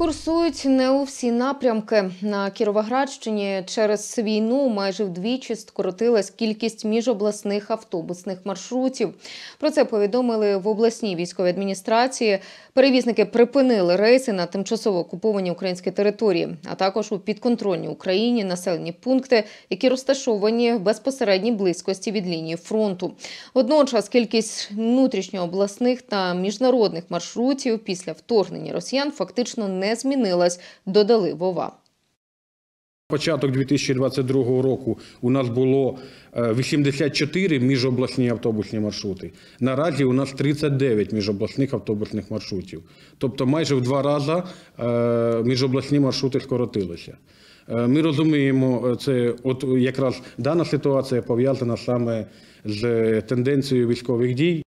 Курсують не у всі напрямки на Кіровоградщині. Через війну майже вдвічі скоротилась кількість міжобласних автобусних маршрутів. Про це повідомили в обласній військовій адміністрації. Перевізники припинили рейси на тимчасово окуповані українські території, а також у підконтрольній Україні населені пункти, які розташовані в безпосередній близькості від лінії фронту. Водночас кількість внутрішньообласних та міжнародних маршрутів після вторгнення росіян фактично не не змінилась, додали вова. Початок 2022 року у нас було 84 е, міжобласні автобусні маршрути. Наразі у нас 39 міжобласних автобусних маршрутів. Тобто майже в два рази е, міжобласні маршрути скоротилися. Е, ми розуміємо, це от якраз дана ситуація пов'язана саме з тенденцією військових дій.